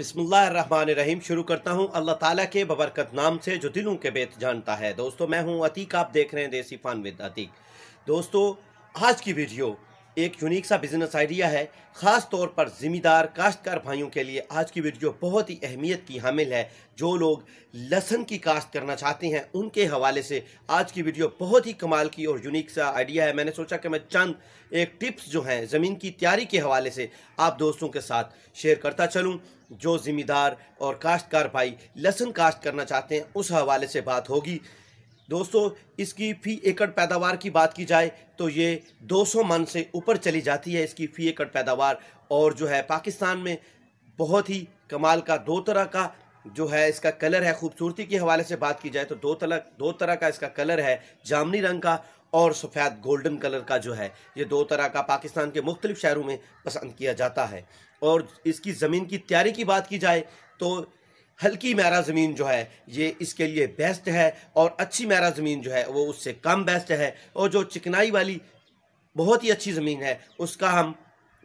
बिस्मिल्लाम शुरू करता हूँ अल्लाह ताला के बबरकत नाम से जो दिलों के बेत जानता है दोस्तों मैं हूँ अतीक आप देख रहे हैं देसी फान विद अतीक दोस्तों आज की वीडियो एक यूनिक सा बिज़नेस आइडिया है ख़ास तौर पर ज़िम्मेदार काश्तकार भाइयों के लिए आज की वीडियो बहुत ही अहमियत की हामिल है जो लोग लहसन की काश्त करना चाहते हैं उनके हवाले से आज की वीडियो बहुत ही कमाल की और यूनिक सा आइडिया है मैंने सोचा कि मैं चंद एक टिप्स जो हैं ज़मीन की तैयारी के हवाले से आप दोस्तों के साथ शेयर करता चलूँ जो ज़िम्मेदार और काश्तकार भाई लहसन काश्त करना चाहते हैं उस हवाले से बात होगी दोस्तों इसकी फी एकड़ पैदावार की बात की जाए तो ये 200 मन से ऊपर चली जाती है इसकी फी एकड़ पैदावार और जो है पाकिस्तान में बहुत ही कमाल का दो तरह का जो है इसका कलर है खूबसूरती के हवाले से बात की जाए तो दो तरह दो तरह का इसका कलर है जामनी रंग का और सफ़ेद गोल्डन कलर का जो है ये दो तरह का पाकिस्तान के मुख्तलिफ़ शहरों में पसंद किया जाता है और इसकी ज़मीन की तैयारी की बात की जाए तो हल्की मैरा ज़मीन जो है ये इसके लिए बेस्ट है और अच्छी मैरा ज़मीन जो है वो उससे कम बेस्ट है और जो चिकनाई वाली बहुत ही अच्छी ज़मीन है उसका हम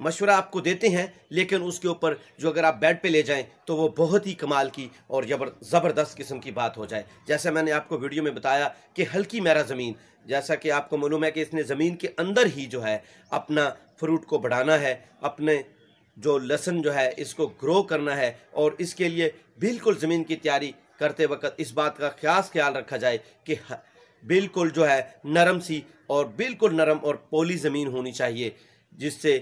मशवरा आपको देते हैं लेकिन उसके ऊपर जो अगर आप बेड पे ले जाएं तो वो बहुत ही कमाल की और जबर ज़बरदस्त किस्म की बात हो जाए जैसा मैंने आपको वीडियो में बताया कि हल्की मैरा ज़मीन जैसा कि आपको मालूम है कि इसने ज़मीन के अंदर ही जो है अपना फ्रूट को बढ़ाना है अपने जो लहसन जो है इसको ग्रो करना है और इसके लिए बिल्कुल ज़मीन की तैयारी करते वक्त इस बात का खास ख्याल रखा जाए कि बिल्कुल जो है नरम सी और बिल्कुल नरम और पोली ज़मीन होनी चाहिए जिससे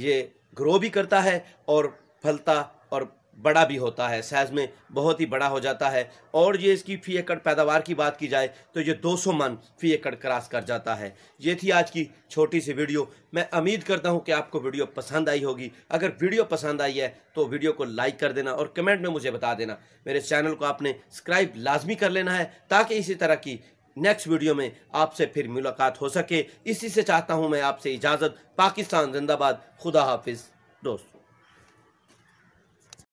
ये ग्रो भी करता है और फलता और बड़ा भी होता है साइज़ में बहुत ही बड़ा हो जाता है और ये इसकी फ़ी एकड़ पैदावार की बात की जाए तो ये 200 मन फ़ी एकड़ क्रॉस कर जाता है ये थी आज की छोटी सी वीडियो मैं उम्मीद करता हूँ कि आपको वीडियो पसंद आई होगी अगर वीडियो पसंद आई है तो वीडियो को लाइक कर देना और कमेंट में मुझे बता देना मेरे चैनल को आपने सब्सक्राइब लाजमी कर लेना है ताकि इसी तरह की नेक्स्ट वीडियो में आपसे फिर मुलाकात हो सके इसी से चाहता हूँ मैं आपसे इजाज़त पाकिस्तान जिंदाबाद खुदा हाफिज़ दोस्त